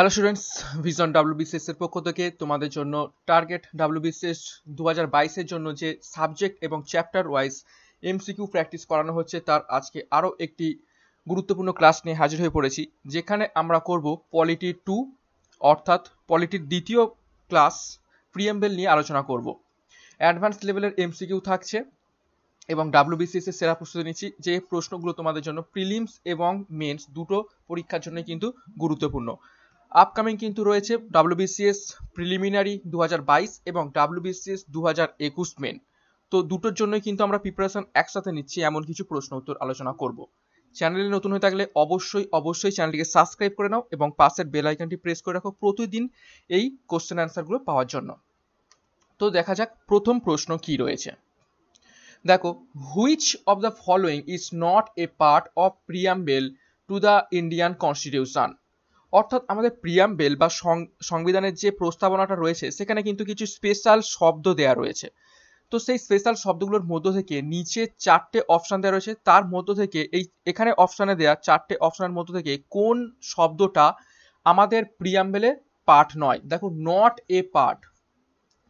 Hello students vision WBCS এর পক্ষ থেকে তোমাদের জন্য টার্গেট ডাব্লিউবিসিএস দু হাজার বাইশের জন্য যে সাবজেক্ট এবং চ্যাপ্টার ওয়াইজ এমসিকিউ প্র্যাকটিস করানো হচ্ছে তার আজকে আরও একটি গুরুত্বপূর্ণ ক্লাস নিয়ে হাজির হয়ে পড়েছি যেখানে আমরা করব পলিটি টু অর্থাৎ পলিটির দ্বিতীয় ক্লাস প্রিএমবেল নিয়ে আলোচনা করব অ্যাডভান্স লেভেলের এমসিকিউ থাকছে এবং ডাব্লিউবিসিএস এর সেরা প্রস্তুতি নিচ্ছি যে প্রশ্নগুলো তোমাদের জন্য প্রিলিমস এবং মেন্স দুটো পরীক্ষার জন্য কিন্তু গুরুত্বপূর্ণ আপকামিং কিন্তু রয়েছে ডাব্লিউবিসিএস প্রিলিমিনারি দু এবং ডাব্লিউবিসিএস দু হাজার একুশ মেন তো দুটোর জন্যই কিন্তু আমরা প্রিপারেশন একসাথে নিচ্ছি এমন কিছু প্রশ্ন উত্তর আলোচনা করব চ্যানেলে নতুন হয়ে থাকলে অবশ্যই অবশ্যই চ্যানেলটিকে সাবস্ক্রাইব করে নাও এবং পাশের বেল আইকনটি প্রেস করে রাখো প্রতিদিন এই কোশ্চেন অ্যান্সারগুলো পাওয়ার জন্য তো দেখা যাক প্রথম প্রশ্ন কি রয়েছে দেখো which of the following is not a part of preamble to the Indian constitution অর্থাৎ আমাদের প্রিয়াম্বেল বা সংবিধানের যে প্রস্তাবনাটা রয়েছে সেখানে কিন্তু কিছু স্পেশাল শব্দ দেয়া রয়েছে তো সেই স্পেশাল শব্দগুলোর মধ্য থেকে নিচে চারটে অপশান দেওয়া রয়েছে তার মধ্য থেকে এই এখানে অপশানে দেওয়া চারটে অপশানের মধ্য থেকে কোন শব্দটা আমাদের প্রিয়াম্বেলে পার্ট নয় দেখো নট এ পার্ট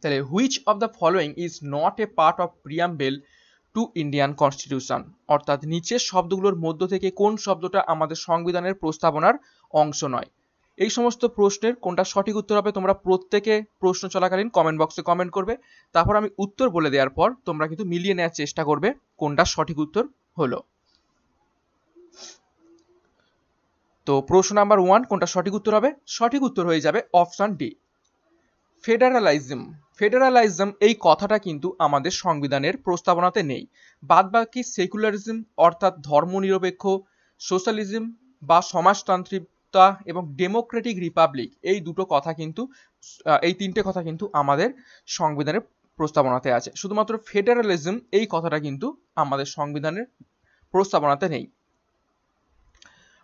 তাহলে which of the following is not a part of preamble to Indian constitution অর্থাৎ নিচের শব্দগুলোর মধ্য থেকে কোন শব্দটা আমাদের সংবিধানের প্রস্তাবনার অংশ নয় এই সমস্ত প্রশ্নের কোনটা সঠিক উত্তর হবে তোমরা প্রত্যেকে প্রশ্ন চলাকালীন কমেন্ট বক্সে কমেন্ট করবে তারপর আমি উত্তর বলে দেওয়ার পর তোমরা কিন্তু মিলিয়ে নেওয়ার চেষ্টা করবে কোনটা সঠিক উত্তর হলো তো প্রশ্ন নাম্বার ওয়ান কোনটা সঠিক উত্তর হবে সঠিক উত্তর হয়ে যাবে অপশান ডি ফেডারালাইজম ফেডারালাইজম এই কথাটা কিন্তু আমাদের সংবিধানের প্রস্তাবনাতে নেই বাদবাকি সেকুলারিজম অর্থাৎ ধর্মনিরপেক্ষ সোশ্যালিজম বা সমাজতান্ত্রিক সত্তা এবং ডেমোক্রেটিক রিপাবলিক এই দুটো কথা কিন্তু এই তিনটে কথা কিন্তু আমাদের সংবিধানের প্রস্তাবনাতে আছে শুধুমাত্র ফেডারালিজম এই কথাটা কিন্তু আমাদের সংবিধানের প্রস্তাবনাতে নেই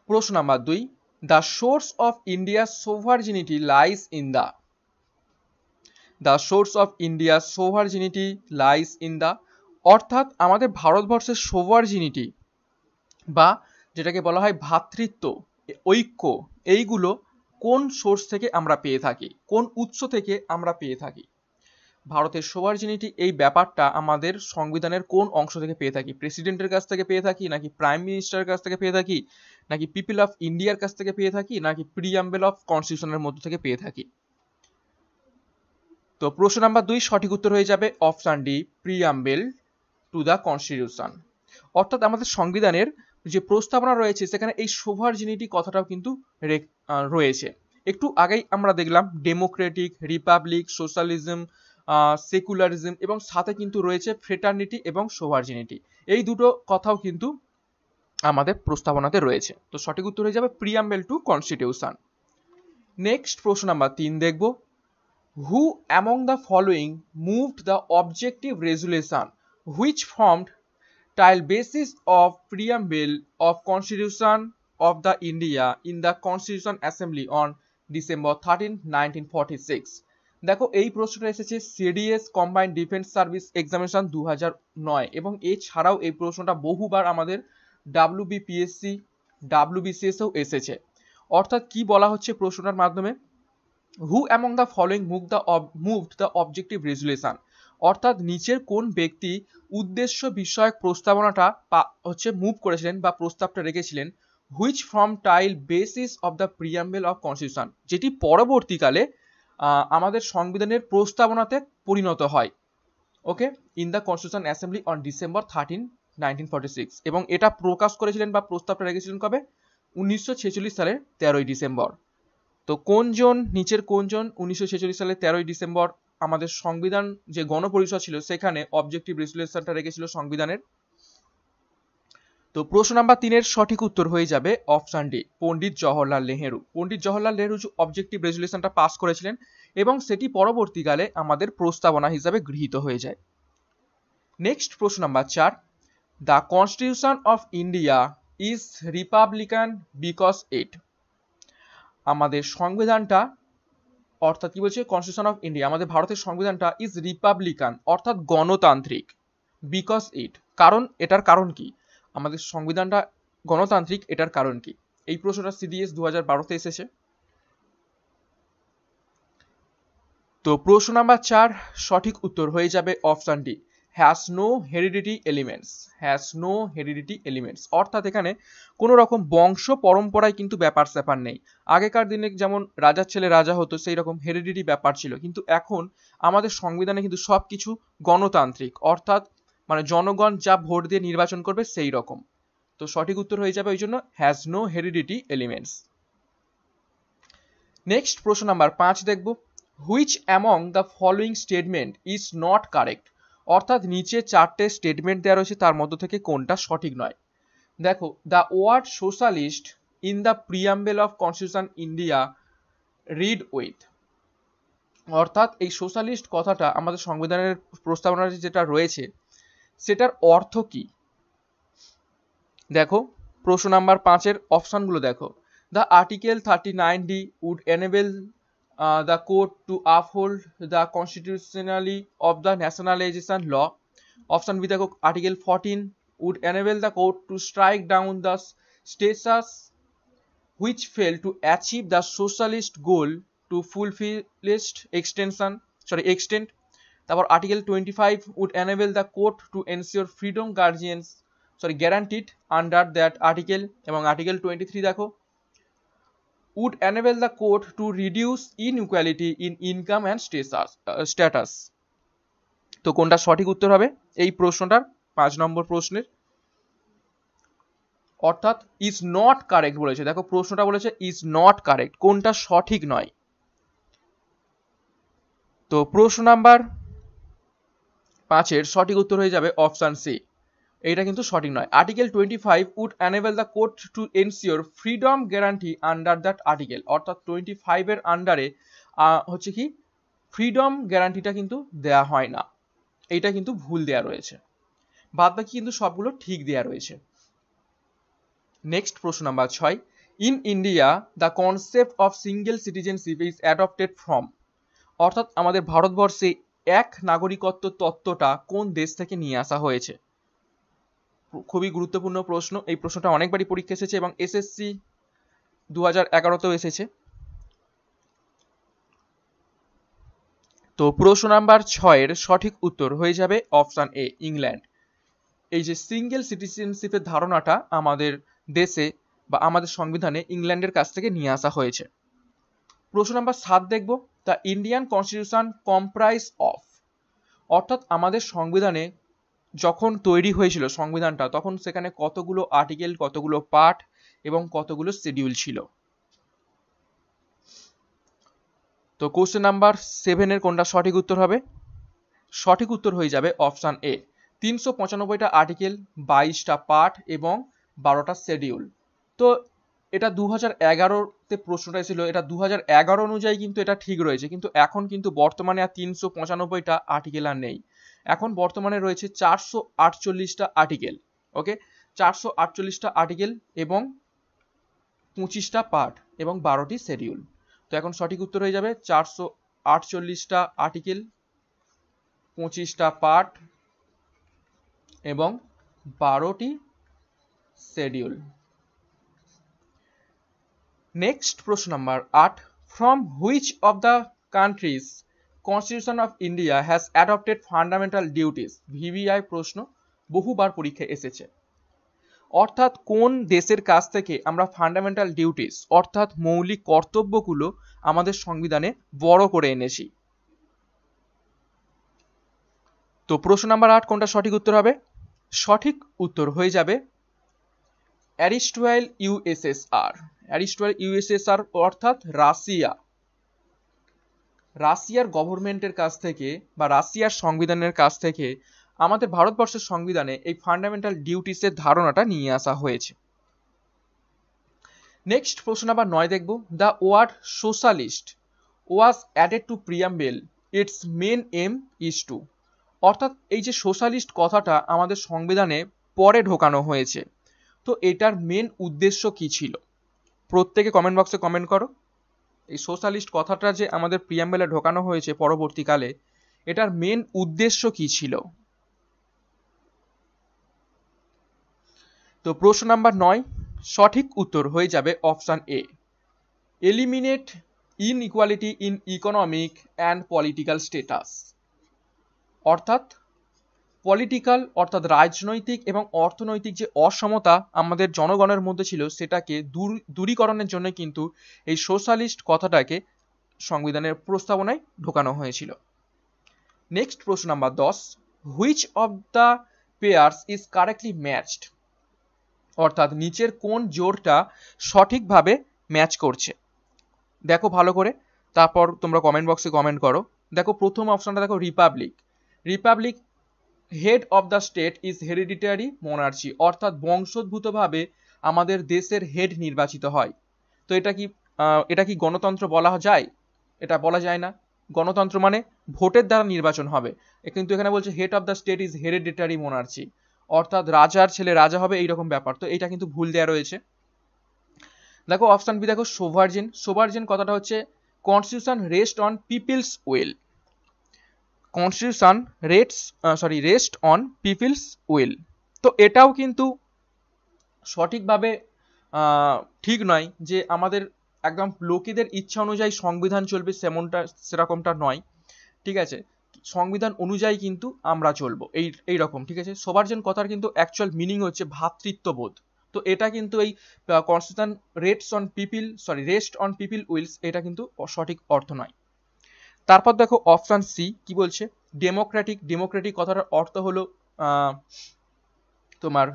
প্রশ্ন নাম্বার দুই the source of India sovereignty lies in the the source of India sovereignty lies in the অর্থাৎ আমাদের ভারতবর্ষের সোভার্জিনিটি বা যেটাকে বলা হয় ভ্রাতৃত্ব ঐক্য এইগুলো কোন সোর্স থেকে আমরা পেয়ে থাকি কোন উৎস থেকে আমরা পেয়ে থাকি ভারতের সোভার্জিনিটি এই ব্যাপারটা আমাদের সংবিধানের কোন অংশ থেকে পেয়ে থাকি প্রেসিডেন্টের কাছ থেকে পেয়ে থাকি নাকি প্রাইম মিনিস্টারের কাছ থেকে পেয়ে থাকি নাকি পিপল অফ ইন্ডিয়ার কাছ থেকে পেয়ে থাকি নাকি প্রিয়াম্বেল অফ কনস্টিটিউশনের মধ্য থেকে পেয়ে থাকি তো প্রশ্ন নাম্বার দুই সঠিক উত্তর হয়ে যাবে option D preamble to the constitution অর্থাৎ আমাদের সংবিধানের যে প্রস্তাবনা রয়েছে সেখানে এই সোভার্জিনিটি কথাটাও কিন্তু রয়েছে একটু আগেই আমরা দেখলাম ডেমোক্রেটিক রিপাবলিক সোশ্যালিজম সেকুলারিজম এবং সাথে কিন্তু রয়েছে ফ্রেটার্নিটি এবং সোভার্জিনিটি এই দুটো কথাও কিন্তু আমাদের প্রস্তাবনাতে রয়েছে তো সঠিক উত্তর হয়ে যাবে প্রিয়াম্বেল টু কনস্টিটিউশন নেক্সট প্রশ্ন নাম্বার তিন দেখব who among the following moved the objective resolution which formed tile tile basis of preamble of constitution of the India in the constitution assembly on December 13, 1946 দেখো এই প্রশ্নটা এসেছে CDS combined defence service examination দু নয় এবং এছাড়াও এই প্রশ্নটা বহুবার আমাদের ডাব্লিউবিপিএসসি ডাব্লিউবিসিএসও এসেছে অর্থাৎ কি বলা হচ্ছে প্রশ্নটার মাধ্যমে who among the following move the move the objective resolution অর্থাৎ নিচের কোন ব্যক্তি উদ্দেশ্য বিষয়ক প্রস্তাবনাটা হচ্ছে মুভ করেছিলেন বা প্রস্তাবটা রেখেছিলেন which from tile basis of the preamble of constitution যেটি পরবর্তীকালে আমাদের সংবিধানের প্রস্তাবনাতে পরিণত হয় okay in the constitution assembly on December thirteen nineteen forty six এবং এটা প্রকাশ করেছিলেন বা প্রস্তাবটা রেখেছিলেন কবে উনিশশো ছেচল্লিশ সালের তেরোই ডিসেম্বর তো কোন জন নিচের কোন জন উনিশশো ছেচল্লিশ সালের তেরোই ডিসেম্বর আমাদের সংবিধান যে গণপরিষদ ছিল সেখানে অবজেক্টিভ রেজুলেশনটা রেখেছিল সংবিধানের তো প্রশ্ন নাম্বার তিনের সঠিক উত্তর হয়ে যাবে option D Pandit Jawaharlal Nehru Pandit Jawaharlal Nehru objective রেজুলেশনটা পাস করেছিলেন এবং সেটি পরবর্তীকালে আমাদের প্রস্তাবনা হিসাবে গৃহীত হয়ে যায় নেক্সট প্রশ্ন নাম্বার চার the constitution of India is republican because eight আমাদের সংবিধানটা অর্থাৎ কি বলছে কনস্টিটিউশন অফ ইন্ডিয়া আমাদের ভারতের সংবিধানটা ইজ রিপাবলিকান অর্থাৎ গণতান্ত্রিক বিকজ ইট কারণ এটার কারণ কি আমাদের সংবিধানটা গণতান্ত্রিক এটার কারণ কি এই প্রশ্নটা সিডিএস দু হাজার বারোতে এসেছে তো প্রশ্ন নাম্বার চার সঠিক উত্তর হয়ে যাবে option D has no heredity elements has no heredity elements অর্থাৎ এখানে কোনো রকম বংশ পরম্পরায় কিন্তু ব্যাপার স্যাপার নেই আগেকার দিনে যেমন রাজার ছেলে রাজা হতো সেই রকম হেরিডিটি ব্যাপার ছিল কিন্তু এখন আমাদের সংবিধানে কিন্তু সব কিছু গণতান্ত্রিক অর্থাৎ মানে জনগণ যা ভোট দিয়ে নির্বাচন করবে সেই রকম তো সঠিক উত্তর হয়ে যাবে ওই জন্য has no heredity elements next প্রশ্ন নাম্বার পাঁচ দেখব which among the following statement is not correct অর্থাৎ নিচে চারটে স্টেটমেন্ট দেওয়া রয়েছে তার মধ্য থেকে কোনটা সঠিক নয় দেখো the word socialist in the preamble of constitution India read with অর্থাৎ এই সোশ্যালিস্ট কথাটা আমাদের সংবিধানের প্রস্তাবনা যেটা রয়েছে সেটার অর্থ কি দেখো প্রশ্ন নাম্বার পাঁচের অপশানগুলো দেখো the article thirty nine D would enable uh, the court to uphold the constitutionally of the nationalization law. Option with the Article 14 would enable the court to strike down the status which failed to achieve the socialist goal to fullest extension sorry extent তারপর article twenty five would enable the court to ensure freedom guardians sorry guaranteed under that article এবং article twenty three দেখো would enable the court to reduce inequality in income and uh, status তো কোনটা সঠিক উত্তর হবে এই প্রশ্নটার পাঁচ নম্বর প্রশ্নের অর্থাৎ ইজ নট কারেক্ট বলেছে দেখো প্রশ্নটা বলেছে ইজ নট কারেক্ট কোনটা সঠিক নয় তো প্রশ্ন নাম্বার পাঁচের সঠিক উত্তর হয়ে যাবে অপশান সি এটা কিন্তু সঠিক নয় article twenty five would enable the court to ensure freedom guarantee under that article অর্থাৎ টোয়েন্টি ফাইভের আন্ডারে হচ্ছে কি ফ্রিডম গ্যারান্টিটা কিন্তু দেয়া হয় না এটা কিন্তু ভুল দেয়া রয়েছে বাদ বাকি কিন্তু সবগুলো ঠিক দেয়া রয়েছে নেক্সট প্রশ্ন নাম্বার ছয় in India the concept of single citizenship is adopted from অর্থাৎ আমাদের ভারতবর্ষে এক নাগরিকত্ব তত্ত্বটা কোন দেশ থেকে নিয়ে আসা হয়েছে খুবই গুরুত্বপূর্ণ প্রশ্ন এই প্রশ্নটা অনেকবারই পরীক্ষা এসেছে এবং এসএসসি দু হাজার এগারোতেও এসেছে তো প্রশ্ন নাম্বার ছয়ের সঠিক উত্তর হয়ে যাবে অপশান এ ইংল্যান্ড এই যে সিঙ্গেল সিটিজেনশিপের ধারণাটা আমাদের দেশে বা আমাদের সংবিধানে ইংল্যান্ডের কাছ থেকে নিয়ে আসা হয়েছে প্রশ্ন নাম্বার সাত দেখব তা ইন্ডিয়ান কনস্টিটিউশন কম্প্রাইজ অফ অর্থাৎ আমাদের সংবিধানে যখন তৈরি হয়েছিল সংবিধানটা তখন সেখানে কতগুলো আর্টিকেল কতগুলো পার্ট এবং কতগুলো শিডিউল ছিল তো কোশ্চেন নাম্বার সেভেনের কোনটা সঠিক উত্তর হবে সঠিক উত্তর হয়ে যাবে অপশান এ তিনশো পঁচানব্বইটা আর্টিকেল বাইশটা পার্ট এবং বারোটা শিডিউল তো এটা দু হাজার এগারোতে প্রশ্নটা এসেছিল এটা দু হাজার এগারো অনুযায়ী কিন্তু এটা ঠিক রয়েছে কিন্তু এখন কিন্তু বর্তমানে আর তিনশো পঁচানব্বইটা আর্টিকেল আর নেই এখন বর্তমানে রয়েছে চারশো আটচল্লিশটা আর্টিকেল ওকে চারশো আটচল্লিশটা আর্টিকেল এবং পঁচিশটা পার্ট এবং বারোটি শেডিউল তো এখন সঠিক উত্তর হয়ে যাবে চারশো আটচল্লিশটা আর্টিকেল পঁচিশটা পার্ট এবং বারোটি শেডিউল নেক্সট প্রশ্ন নাম্বার আট from which of the countries constitution of India has adopted fundamental duties VVI প্রশ্ন বহুবার পরীক্ষায় এসেছে অর্থাৎ কোন দেশের কাছ থেকে আমরা ফান্ডামেন্টাল ডিউটিস অর্থাৎ মৌলিক কর্তব্যগুলো আমাদের সংবিধানে বড় করে এনেছি তো প্রশ্ন নাম্বার আট কোনটা সঠিক উত্তর হবে সঠিক উত্তর হয়ে যাবে অ্যারিস্টোয়াল ইউএসএসআর অ্যারিস্টোয়াল ইউএসএসআর অর্থাৎ রাশিয়া রাশিয়ার গভর্নমেন্টের কাছ থেকে বা রাশিয়ার সংবিধানের কাছ থেকে আমাদের ভারতবর্ষের সংবিধানে এই ফান্ডামেন্টাল ডিউটিসের ধারণাটা নিয়ে আসা হয়েছে নেক্সট প্রশ্ন আবার নয় দেখব the word socialist was added to preamble its main aim is to অর্থাৎ এই যে সোশ্যালিস্ট কথাটা আমাদের সংবিধানে পরে ঢোকানো হয়েছে তো এটার মেন উদ্দেশ্য কি ছিল প্রত্যেকে কমেন্ট বক্সে কমেন্ট করো এই সোশ্যালিস্ট কথাটা যে আমাদের প্রিয়াম্বেলে ঢোকানো হয়েছে পরবর্তীকালে এটার মেন উদ্দেশ্য কি ছিল তো প্রশ্ন নাম্বার নয় সঠিক উত্তর হয়ে যাবে option A eliminate inequality in economic and political status অর্থাৎ পলিটিক্যাল অর্থাৎ রাজনৈতিক এবং অর্থনৈতিক যে অসমতা আমাদের জনগণের মধ্যে ছিল সেটাকে দূর দূরীকরণের জন্য কিন্তু এই সোশ্যালিস্ট কথাটাকে সংবিধানের প্রস্তাবনায় ঢোকানো হয়েছিল নেক্সট প্রশ্ন নাম্বার দশ which of the pairs is correctly matched অর্থাৎ নিচের কোন জোরটা সঠিকভাবে ম্যাচ করছে দেখো ভালো করে তারপর তোমরা কমেন্ট বক্সে কমেন্ট করো দেখো প্রথম অপশনটা দেখো republic republic head of the state is hereditary monarchy অর্থাৎ বংশোদ্ভূতভাবে আমাদের দেশের হেড নির্বাচিত হয় তো এটা কি এটা কি গণতন্ত্র বলা যায় এটা বলা যায় না গণতন্ত্র মানে ভোটের দ্বারা নির্বাচন হবে কিন্তু এখানে বলছে head of the state is hereditary monarchy অর্থাৎ রাজার ছেলে রাজা হবে এইরকম ব্যাপার তো এটা কিন্তু ভুল দেয়া রয়েছে দেখো অপশান বি দেখো সোভার্জিন সোভার্জিন কথাটা হচ্ছে constitution rest on people's will constitution rates sorry rest on people's will তো এটাও কিন্তু সঠিকভাবে ঠিক নয় যে আমাদের একদম লোকেদের ইচ্ছা অনুযায়ী সংবিধান চলবে সেমনটা সেরকমটা নয় ঠিক আছে সংবিধান অনুযায়ী কিন্তু আমরা চলবো এই এই রকম ঠিক আছে সবার জন্য কথার কিন্তু অ্যাকচুয়াল মিনিং হচ্ছে ভ্রাতৃত্ববোধ তো এটা কিন্তু এই constitution rates on people sorry rest on people wills এটা কিন্তু সঠিক অর্থ নয় তারপর দেখো অপশান সি কি বলছে ডেমোক্রেটিক ডেমোক্রেটিক কথাটার অর্থ হলো তোমার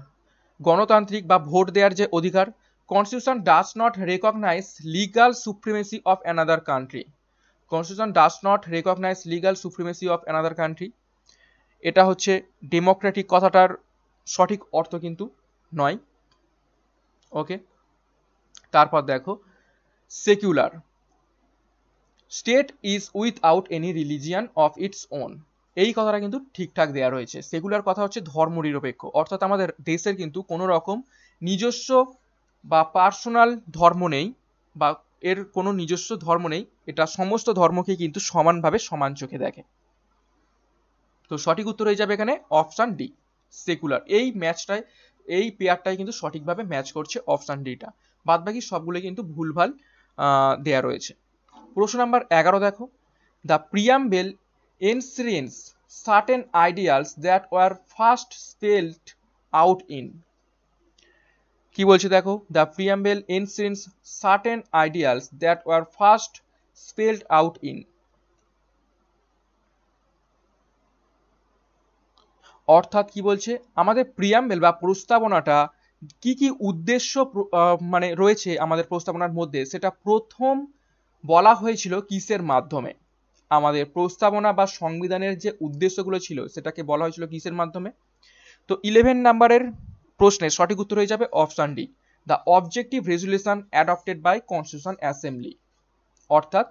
গণতান্ত্রিক বা ভোট দেওয়ার যে অধিকার constitution does not recognise legal supremacy of another country constitution does not recognise legal supremacy of another country এটা হচ্ছে ডেমোক্রেটিক কথাটার সঠিক অর্থ কিন্তু নয় ওকে তারপর দেখো secular state is without any religion of its own এই কথাটা কিন্তু ঠিকঠাক দেওয়া রয়েছে সেগুলার কথা হচ্ছে ধর্ম নিরপেক্ষ অর্থাৎ আমাদের দেশের কিন্তু কোনো রকম নিজস্ব বা পার্সোনাল ধর্ম নেই বা এর কোনো নিজস্ব ধর্ম নেই এটা সমস্ত ধর্মকে কিন্তু সমানভাবে সমান চোখে দেখে তো সঠিক উত্তর হয়ে যাবে এখানে অপশান ডি সেকুলার এই ম্যাচটায় এই পেয়ারটাই কিন্তু সঠিকভাবে ম্যাচ করছে অপশান ডিটা বাদ বাকি সবগুলো কিন্তু ভুলভাল দেয়া রয়েছে প্রশ্ন নাম্বার এগারো দেখো the preamble enshrines certain ideals that were first spelled out in কি বলছে দেখো the preamble enshrines certain ideals that were first spelled out in অর্থাৎ কি বলছে আমাদের প্রিয়াম্বেল বা প্রস্তাবনাটা কি কি উদ্দেশ্য মানে রয়েছে আমাদের প্রস্তাবনার মধ্যে সেটা প্রথম বলা হয়েছিল কিসের মাধ্যমে আমাদের প্রস্তাবনা বা সংবিধানের যে উদ্দেশ্যগুলো ছিল সেটাকে বলা হয়েছিল কিসের মাধ্যমে তো ইলেভেন নাম্বারের প্রশ্নের সঠিক উত্তর হয়ে যাবে option D the objective resolution adopted by constitution assembly অর্থাৎ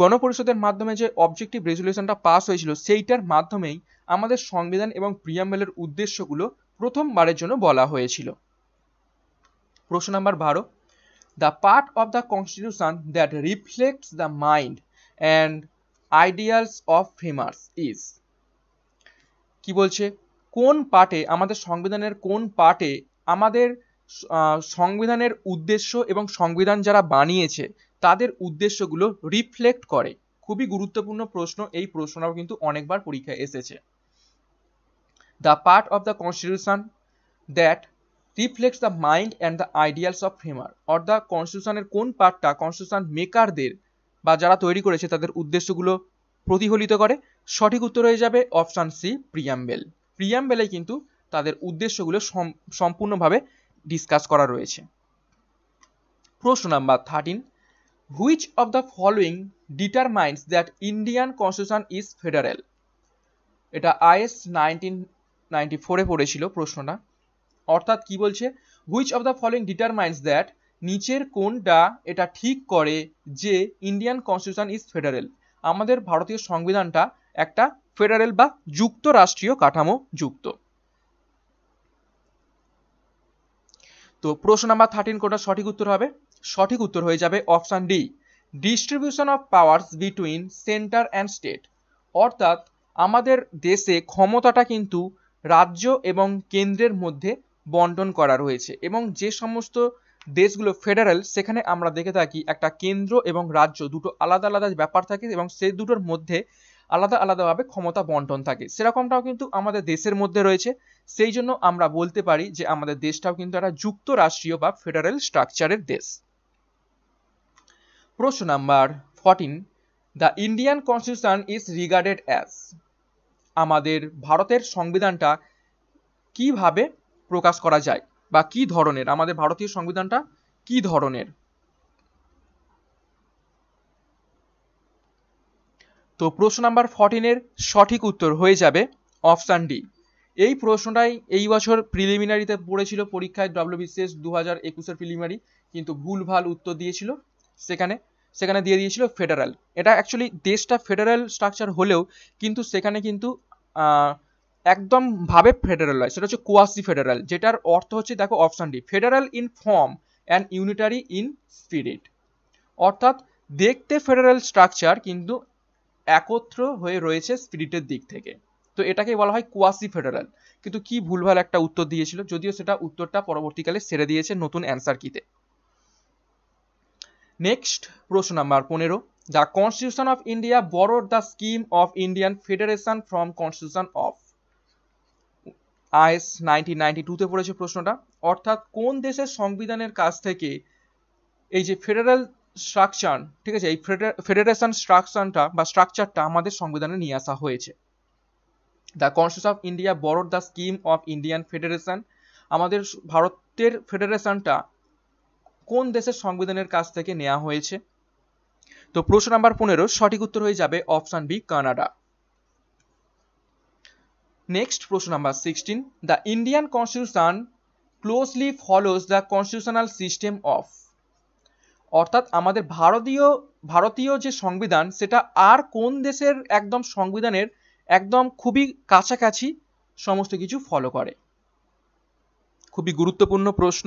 গণপরিষদের মাধ্যমে যে অবজেক্টিভ রেজুলেশনটা পাস হয়েছিল সেইটার মাধ্যমেই আমাদের সংবিধান এবং প্রিয়াম্বেলের উদ্দেশ্যগুলো প্রথমবারের জন্য বলা হয়েছিল প্রশ্ন নাম্বার বারো the part of the constitution that reflects the mind and ideals of framers is কি বলছে কোন পার্টে আমাদের সংবিধানের কোন পার্টে আমাদের সংবিধানের উদ্দেশ্য এবং সংবিধান যারা বানিয়েছে তাদের উদ্দেশ্যগুলো রিফ্লেক্ট করে খুবই গুরুত্বপূর্ণ প্রশ্ন এই প্রশ্নটাও কিন্তু অনেকবার পরীক্ষায় এসেছে the part of the constitution that reflects the mind and the ideals of framer অর্থাৎ কনস্টিটিউশনের কোন পার্টটা কনস্টিটিউশন মেকারদের বা যারা তৈরি করেছে তাদের উদ্দেশ্যগুলো প্রতিফলিত করে সঠিক উত্তর হয়ে যাবে অপশান সি প্রিয়াম্বেল প্রিয়াম্বেলে কিন্তু তাদের উদ্দেশ্যগুলো সম্পূর্ণভাবে ডিসকাস করা রয়েছে প্রশ্ন number thirteen which of the following determines that Indian constitution is federal এটা আইএস নাইনটিন নাইনটি ফোরে পড়েছিল প্রশ্নটা অর্থাৎ কি বলছে which of the following determines that নিচের কোনটা এটা ঠিক করে যে ইন্ডিয়ান কনস্টিটিউশন ইজ ফেডারেল আমাদের ভারতীয় সংবিধানটা একটা ফেডারেল বা যুক্তরাষ্ট্রীয় কাঠামো যুক্ত তো প্রশ্ন নাম্বার থার্টিন কোনটা সঠিক উত্তর হবে সঠিক উত্তর হয়ে যাবে option D distribution of powers between centre and state অর্থাৎ আমাদের দেশে ক্ষমতাটা কিন্তু রাজ্য এবং কেন্দ্রের মধ্যে বন্টন করা রয়েছে এবং যে সমস্ত দেশগুলো ফেডারেল সেখানে আমরা দেখে থাকি একটা কেন্দ্র এবং রাজ্য দুটো আলাদা আলাদা ব্যাপার থাকে এবং সেই দুটোর মধ্যে আলাদা আলাদাভাবে ক্ষমতা বন্টন থাকে সেরকমটাও কিন্তু আমাদের দেশের মধ্যে রয়েছে সেই জন্য আমরা বলতে পারি যে আমাদের দেশটাও কিন্তু একটা যুক্তরাষ্ট্রীয় বা ফেডারেল স্ট্রাকচারের দেশ প্রশ্ন number fourteen the Indian constitution is regarded as আমাদের ভারতের সংবিধানটা কিভাবে প্রকাশ করা যায় বা কি ধরনের আমাদের ভারতীয় সংবিধানটা কি ধরনের তো প্রশ্ন নাম্বার ফর্টিনের সঠিক উত্তর হয়ে যাবে অপশান ডি এই প্রশ্নটাই এই বছর প্রিলিমিনারিতে পড়েছিল পরীক্ষায় বিসিএস দু হাজার একুশের প্রিলিমিনারি কিন্তু ভাল উত্তর দিয়েছিল সেখানে সেখানে দিয়ে দিয়েছিল ফেডারেল এটা অ্যাকচুয়ালি দেশটা ফেডারেল স্ট্রাকচার হলেও কিন্তু সেখানে কিন্তু একদম ভাবে ফেডারেল হয় সেটা হচ্ছে কোয়াসি ফেডারেল যেটার অর্থ হচ্ছে দেখো option D federal in form and unitary in spirit অর্থাৎ দেখতে ফেডারেল স্ট্রাকচার কিন্তু একত্র হয়ে রয়েছে স্পিরিটের দিক থেকে তো এটাকে বলা হয় কোয়াসি ফেডারেল কিন্তু কি ভুলভাল একটা উত্তর দিয়েছিল যদিও সেটা উত্তরটা পরবর্তীকালে সেরে দিয়েছে নতুন অ্যান্সার কিতে নেক্সট প্রশ্ন নাম্বার পনেরো the constitution of India borrowed the scheme of Indian federation from constitution of IS nineteen ninety টুতে পড়েছে প্রশ্নটা অর্থাৎ কোন দেশের সংবিধানের কাছ থেকে এই যে ফেডারেল স্ট্রাকচার ঠিক আছে এই ফেডারেশন স্ট্রাকচারটা বা স্ট্রাকচারটা আমাদের সংবিধানে নিয়ে আসা হয়েছে the constitution of India borrowed the scheme of Indian federation আমাদের ভারতের ফেডারেশনটা কোন দেশের সংবিধানের কাছ থেকে নেওয়া হয়েছে তো প্রশ্ন নাম্বার পনেরো সঠিক উত্তর হয়ে যাবে অপশান বি কানাডা নেক্সট প্রশ্ন number sixteen the Indian constitution closely follows the constitutional system of অর্থাৎ আমাদের ভারতীয় ভারতীয় যে সংবিধান সেটা আর কোন দেশের একদম সংবিধানের একদম খুবই কাছাকাছি সমস্ত কিছু ফলো করে খুবই গুরুত্বপূর্ণ প্রশ্ন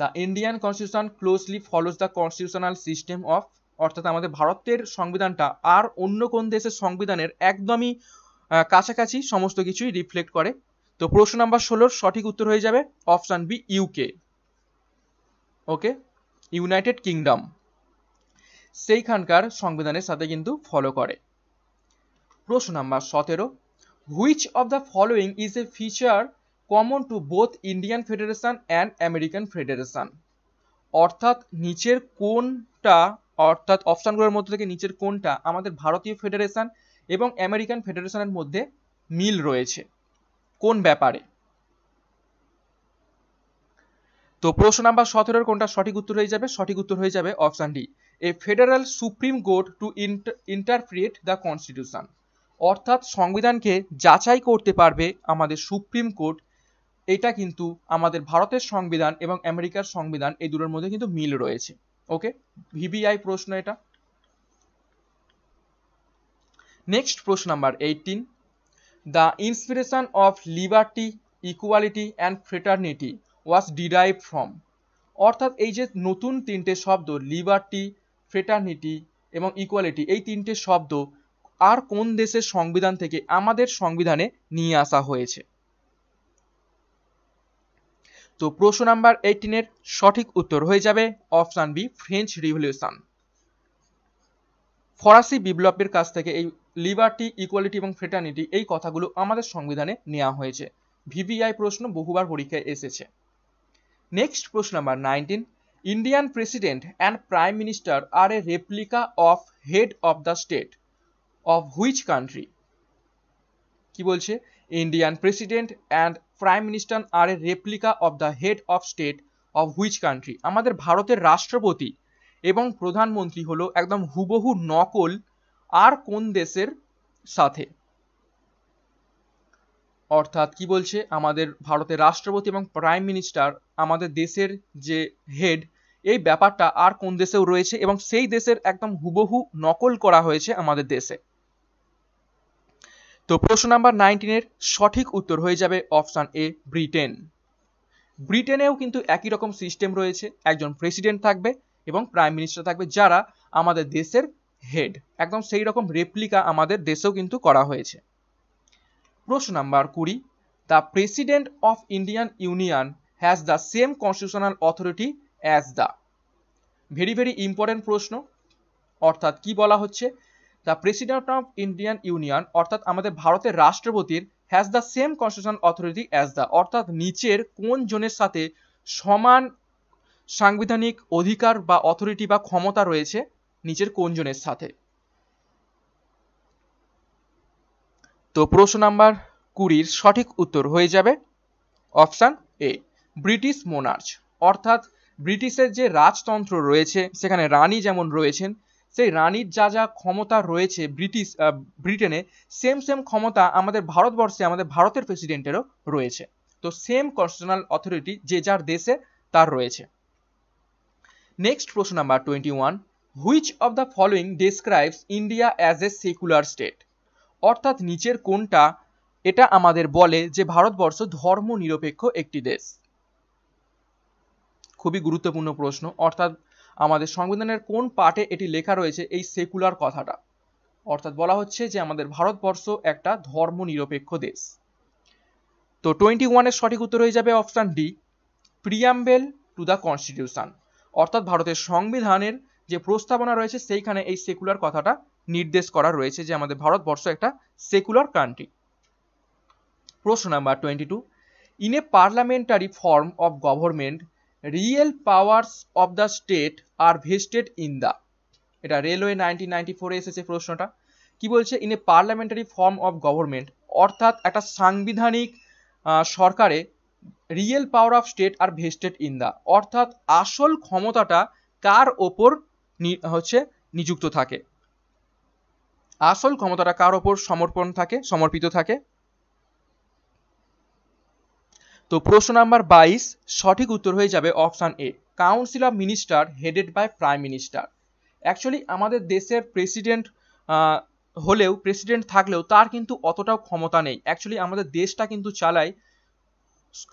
the Indian constitution closely follows the constitutional system of অর্থাৎ আমাদের ভারতের সংবিধানটা আর অন্য কোন দেশের সংবিধানের একদমই কাছাকাছি সমস্ত কিছুই রিফ্লেক্ট করে তো প্রশ্ন নাম্বার ষোলোর সঠিক উত্তর হয়ে যাবে option B UK okay United Kingdom সেইখানকার সংবিধানের সাথে কিন্তু ফলো করে প্রশ্ন নাম্বার সতেরো which of the following is a feature common to both Indian federation and American federation অর্থাৎ নিচের কোনটা অর্থাৎ অপশানগুলোর মধ্যে থেকে নিচের কোনটা আমাদের ভারতীয় ফেডারেশন এবং আমেরিকান ফেডারেশনের মধ্যে মিল রয়েছে কোন ব্যাপারে তো প্রশ্ন নাম্বার সতেরোর কোনটা সঠিক উত্তর হয়ে যাবে সঠিক উত্তর হয়ে যাবে option D a federal supreme court to interpret the constitution অর্থাৎ সংবিধানকে যাচাই করতে পারবে আমাদের সুপ্রিম কোর্ট এটা কিন্তু আমাদের ভারতের সংবিধান এবং আমেরিকার সংবিধান এই দুটোর মধ্যে কিন্তু মিল রয়েছে ওকে ভিভিআই প্রশ্ন এটা নেক্সট প্রশ্ন number eighteen the inspiration of liberty equality and fraternity was derive from অর্থাৎ এই যে নতুন তিনটে শব্দ লিবার্টি ফ্রেটার্নিটি এবং ইকুয়ালিটি এই তিনটে শব্দ আর কোন দেশের সংবিধান থেকে আমাদের সংবিধানে নিয়ে আসা হয়েছে তো প্রশ্ন নাম্বার এইটিনের সঠিক উত্তর হয়ে যাবে অপশান বি ফ্রেঞ্চ রিভলিউশন ফরাসি বিপ্লবের কাছ থেকে এই লিবার্টি ইকুয়ালিটি এবং ফ্রেটার্নিটি এই কথাগুলো আমাদের সংবিধানে নেওয়া হয়েছে ভিভিআই প্রশ্ন বহুবার পরীক্ষায় এসেছে নেক্সট প্রশ্ন number nineteen Indian president and prime minister are a replica of head of the state of which country কি বলছে Indian president and prime minister are a replica of the head of state of which country আমাদের ভারতের রাষ্ট্রপতি এবং প্রধানমন্ত্রী হলো একদম হুবহু নকল আর কোন দেশের সাথে অর্থাৎ কি বলছে আমাদের ভারতের রাষ্ট্রপতি এবং প্রাইম মিনিস্টার আমাদের দেশের যে হেড এই ব্যাপারটা আর কোন দেশেও রয়েছে এবং সেই দেশের একদম হুবহু নকল করা হয়েছে আমাদের দেশে তো প্রশ্ন নাম্বার নাইনটিনের সঠিক উত্তর হয়ে যাবে অপশান এ ব্রিটেন ব্রিটেনেও কিন্তু একই রকম সিস্টেম রয়েছে একজন প্রেসিডেন্ট থাকবে এবং প্রাইম মিনিস্টার থাকবে যারা আমাদের দেশের হেড একদম সেই রকম রেপ্লিকা আমাদের দেশেও কিন্তু করা হয়েছে প্রশ্ন নাম্বার কুড়ি the president of Indian union has the same constitutional authority as the very very important প্রশ্ন অর্থাৎ কি বলা হচ্ছে the president of Indian union অর্থাৎ আমাদের ভারতের রাষ্ট্রপতির has the same constitution authority as the অর্থাৎ নিচের কোন জনের সাথে সমান সাংবিধানিক অধিকার বা অথরিটি বা ক্ষমতা রয়েছে নিচের কোনজনের সাথে তো প্রশ্ন নাম্বার কুড়ির সঠিক উত্তর হয়ে যাবে অপশান এ ব্রিটিশ মোনার্চ অর্থাৎ ব্রিটিশের যে রাজতন্ত্র রয়েছে সেখানে রানী যেমন রয়েছেন সেই রানীর যা যা ক্ষমতা রয়েছে ব্রিটিশ ব্রিটেনে সেম সেম ক্ষমতা আমাদের ভারতবর্ষে আমাদের ভারতের প্রেসিডেন্টেরও রয়েছে তো সেম কনস্টিটিউশনাল অথরিটি যে যার দেশে তার রয়েছে নেক্সট প্রশ্ন number twenty one which of the following describes India as a secular state অর্থাৎ নিচের কোনটা এটা আমাদের বলে যে ভারতবর্ষ ধর্ম নিরপেক্ষ একটি দেশ খুবই গুরুত্বপূর্ণ প্রশ্ন অর্থাৎ আমাদের সংবিধানের কোন পার্টে এটি লেখা রয়েছে এই সেকুলার কথাটা অর্থাৎ বলা হচ্ছে যে আমাদের ভারতবর্ষ একটা ধর্ম নিরপেক্ষ দেশ তো টোয়েন্টি ওয়ানের সঠিক উত্তর হয়ে যাবে option D preamble to the constitution অর্থাৎ ভারতের সংবিধানের যে প্রস্তাবনা রয়েছে সেইখানে এই সেকুলার কথাটা নির্দেশ করা রয়েছে যে আমাদের ভারতবর্ষ একটা সেকুলার কান্ট্রি প্রশ্ন number twenty two in a parliamentary form of government real powers of the state are vested in the এটা রেলওয়ে নাইনটিন নাইনটি ফোরে এসেছে প্রশ্নটা কি বলছে in a parliamentary form of government অর্থাৎ একটা সাংবিধানিক সরকারে real power of state are vested in the অর্থাৎ আসল ক্ষমতাটা কার ওপর হচ্ছে নিযুক্ত থাকে আসল ক্ষমতাটা কার ওপর সমর্পণ থাকে সমর্পিত থাকে তো প্রশ্ন নাম্বার বাইশ সঠিক উত্তর হয়ে যাবে option A council of minister headed by prime minister actually আমাদের দেশের প্রেসিডেন্ট হলেও প্রেসিডেন্ট থাকলেও তার কিন্তু অতটাও ক্ষমতা নেই অ্যাকচুয়ালি আমাদের দেশটা কিন্তু চালায়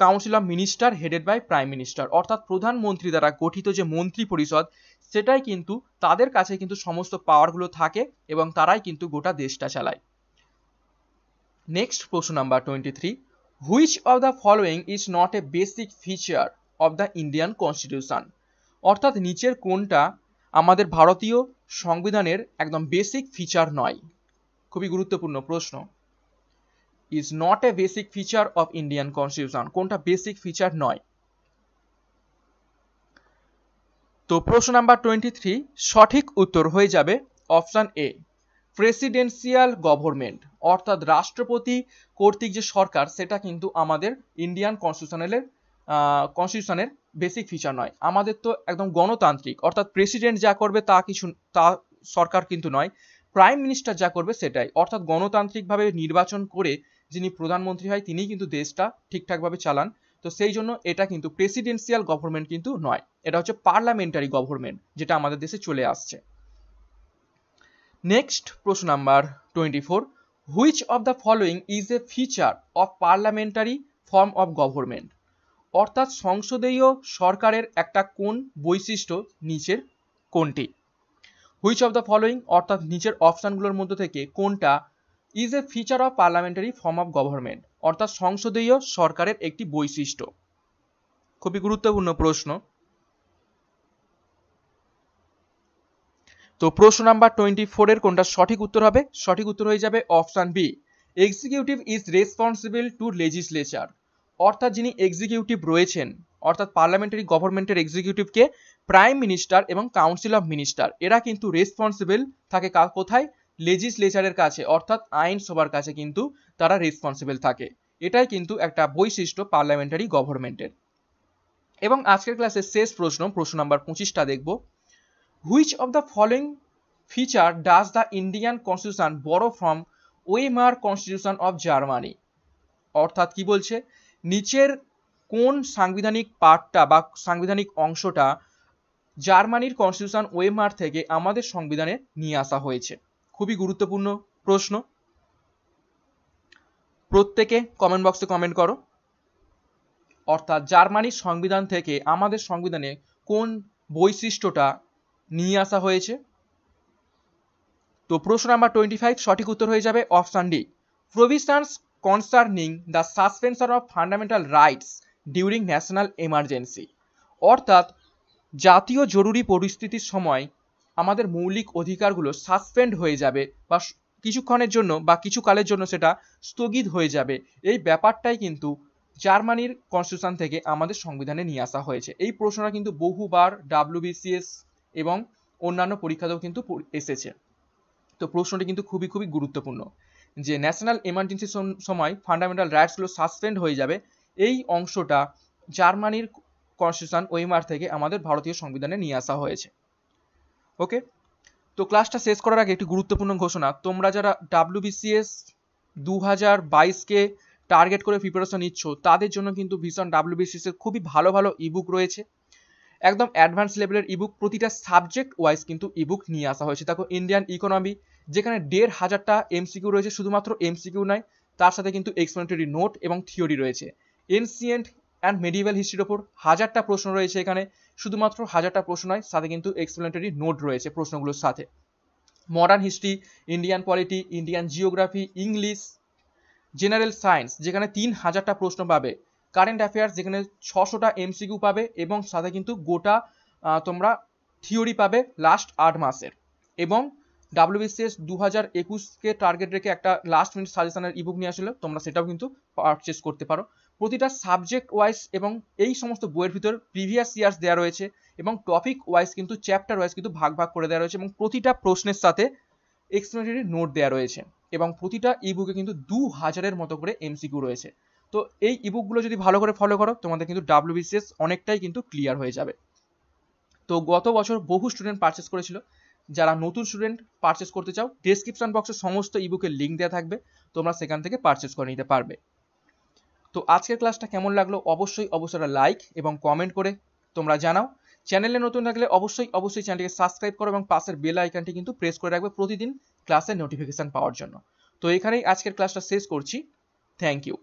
council of minister headed by prime minister অর্থাৎ প্রধানমন্ত্রী দ্বারা গঠিত যে মন্ত্রী পরিষদ সেটাই কিন্তু তাদের কাছে কিন্তু সমস্ত পাওয়ারগুলো থাকে এবং তারাই কিন্তু গোটা দেশটা চালায় নেক্সট প্রশ্ন number twenty three which of the following is not a basic feature of the Indian constitution অর্থাৎ নিচের কোনটা আমাদের ভারতীয় সংবিধানের একদম বেসিক ফিচার নয় খুবই গুরুত্বপূর্ণ প্রশ্ন is not a basic feature of Indian constitution কোনটা বেসিক ফিচার নয় তো প্রশ্ন নাম্বার টোয়েন্টি থ্রি সঠিক উত্তর হয়ে যাবে অপশান এ প্রেসিডেন্সিয়াল গভর্নমেন্ট অর্থাৎ রাষ্ট্রপতি কর্তৃক যে সরকার সেটা কিন্তু আমাদের ইন্ডিয়ান কনস্টিটিউশনালের কনস্টিটিউশনের বেসিক ফিচার নয় আমাদের তো একদম গণতান্ত্রিক অর্থাৎ প্রেসিডেন্ট যা করবে তা কিছু তা সরকার কিন্তু নয় প্রাইম মিনিস্টার যা করবে সেটাই অর্থাৎ গণতান্ত্রিকভাবে নির্বাচন করে যিনি প্রধানমন্ত্রী হয় তিনি কিন্তু দেশটা ঠিকঠাকভাবে চালান তো সেই জন্য এটা কিন্তু প্রেসিডেন্সিয়াল গভর্নমেন্ট কিন্তু নয় এটা হচ্ছে পার্লামেন্টারি গভর্নমেন্ট যেটা আমাদের দেশে চলে আসছে নেক্সট প্রশ্ন number twenty four which of the following is a feature of parliamentary form of government অর্থাৎ সংসদীয় সরকারের একটা কোন বৈশিষ্ট্য নিচের কোনটি হুইচ অফ দ্য ফলোয়িং অর্থাৎ নিচের অপশানগুলোর মধ্যে থেকে কোনটা is a feature of parliamentary form of government অর্থাৎ সংসদীয় সরকারের একটি বৈশিষ্ট্য খুবই গুরুত্বপূর্ণ প্রশ্ন তো প্রশ্ন নাম্বার টোয়েন্টি ফোরের কোনটা সঠিক উত্তর হবে সঠিক উত্তর হয়ে যাবে option B executive is responsible to legislature অর্থাৎ যিনি এক্সিকিউটিভ রয়েছেন অর্থাৎ পার্লামেন্টারি গভর্নমেন্টের এক্সিকিউটিভকে প্রাইম মিনিস্টার এবং কাউন্সিল অফ মিনিস্টার এরা কিন্তু রেসপন্সিবল থাকে কোথায় লেজিসলেচারের কাছে অর্থাৎ আইনসভার কাছে কিন্তু তারা রেসপন্সিবল থাকে এটাই কিন্তু একটা বৈশিষ্ট্য পার্লামেন্টারি গভর্নমেন্টের এবং আজকের ক্লাসের শেষ প্রশ্ন প্রশ্ন নাম্বার পঁচিশটা দেখব which of the following feature does the Indian constitution borrow from Weimar constitution of Germany অর্থাৎ কি বলছে নিচের কোন সাংবিধানিক পার্টটা বা সাংবিধানিক অংশটা জার্মানির কনস্টিটিউশন ওয়েমার থেকে আমাদের সংবিধানে নিয়ে আসা হয়েছে খুবই গুরুত্বপূর্ণ প্রশ্ন প্রত্যেকে কমেন্ট বক্সে কমেন্ট করো অর্থাৎ জার্মানির সংবিধান থেকে আমাদের সংবিধানে কোন বৈশিষ্ট্যটা নিয়ে আসা হয়েছে তো প্রশ্ন নাম্বার টোয়েন্টি ফাইভ সঠিক উত্তর হয়ে যাবে option D provisions concerning the suspension of fundamental rights during national emergency অর্থাৎ জাতীয় জরুরি পরিস্থিতির সময় আমাদের মৌলিক অধিকারগুলো সাসপেন্ড হয়ে যাবে বা কিছুক্ষণের জন্য বা কিছু কালের জন্য সেটা স্থগিত হয়ে যাবে এই ব্যাপারটাই কিন্তু জার্মানির কনস্টিটিউশন থেকে আমাদের সংবিধানে নিয়ে আসা হয়েছে এই প্রশ্নটা কিন্তু বহুবার ডাব্লিউবিসিএস এবং অন্যান্য পরীক্ষাতেও কিন্তু এসেছে তো প্রশ্নটি কিন্তু খুবই খুবই গুরুত্বপূর্ণ যে ন্যাশনাল এমার্জেন্সি সময় ফান্ডামেন্টাল রাইটসগুলো সাসপেন্ড হয়ে যাবে এই অংশটা জার্মানির কনস্টিটিউশন ওয়েমার থেকে আমাদের ভারতীয় সংবিধানে নিয়ে আসা হয়েছে ওকে তো ক্লাসটা শেষ করার আগে একটি গুরুত্বপূর্ণ ঘোষণা তোমরা যারা ডাব্লিউবিসিএস দু হাজার বাইশকে টার্গেট করে প্রিপারেশন নিচ্ছ তাদের জন্য কিন্তু ভীষণ এর খুবই ভালো ভালো ইবুক রয়েছে একদম অ্যাডভান্স লেভেলের ইবুক প্রতিটা সাবজেক্ট ওয়াইজ কিন্তু ইবুক নিয়ে আসা হয়েছে দেখো ইন্ডিয়ান ইকোনমি যেখানে দেড় হাজারটা এমসিকিউ রয়েছে শুধুমাত্র এমসিকিউ নয় তার সাথে কিন্তু এক্সপ্লেনেটরি নোট এবং থিওরি রয়েছে এনসিয়েন্ট অ্যান্ড মেডিভেল হিস্ট্রির ওপর হাজারটা প্রশ্ন রয়েছে এখানে শুধুমাত্র হাজারটা প্রশ্ন নয় সাথে কিন্তু এক্সপ্লেনেটারি নোট রয়েছে প্রশ্নগুলোর সাথে modern history Indian polity Indian geography English general science যেখানে তিন হাজারটা প্রশ্ন পাবে কারেন্ট অ্যাফেয়ার্স যেখানে ছশোটা এমসিকিউ পাবে এবং সাথে কিন্তু গোটা তোমরা থিওরি পাবে লাস্ট আট মাসের এবং ডাব্লিউবিসিএস দু হাজার একুশকে টার্গেট রেখে একটা লাস্ট মিনিট সাজেশনের ইবুক নিয়ে আসলে তোমরা সেটাও কিন্তু পারচেস করতে পারো প্রতিটা সাবজেক্ট ওয়াইজ এবং এই সমস্ত বইয়ের ভিতর প্রিভিয়াস ইয়ার্স দেওয়া রয়েছে এবং টপিক ওয়াইজ কিন্তু চ্যাপ্টার ওয়াইজ কিন্তু ভাগ ভাগ করে দেওয়া রয়েছে এবং প্রতিটা প্রশ্নের সাথে এক্সপ্লেনেটরি নোট দেওয়া রয়েছে এবং প্রতিটা ইবুকে কিন্তু দু হাজারের মতো করে এমসিকিউ রয়েছে তো এই ইবুকগুলো যদি ভালো করে ফলো করো তোমাদের কিন্তু ডাব্লিউবিসিএস অনেকটাই কিন্তু ক্লিয়ার হয়ে যাবে তো গত বছর বহু স্টুডেন্ট পারচেস করেছিল যারা নতুন স্টুডেন্ট পারচেস করতে চাও ডেসক্রিপশন বক্সে সমস্ত ইবুকের লিঙ্ক দেওয়া থাকবে তোমরা সেখান থেকে পারচেস করে নিতে পারবে তো আজকের ক্লাসটা কেমন লাগলো অবশ্যই অবশ্যই লাইক এবং কমেন্ট করে তোমরা জানাও চ্যানেলে নতুন থাকলে অবশ্যই অবশ্যই চ্যানেলটিকে সাবস্ক্রাইব করো এবং পাশের বেল আইকনটি কিন্তু প্রেস করে রাখবে প্রতিদিন ক্লাসের নোটিফিকেশান পাওয়ার জন্য তো এখানেই আজকের ক্লাসটা শেষ করছি থ্যাংক ইউ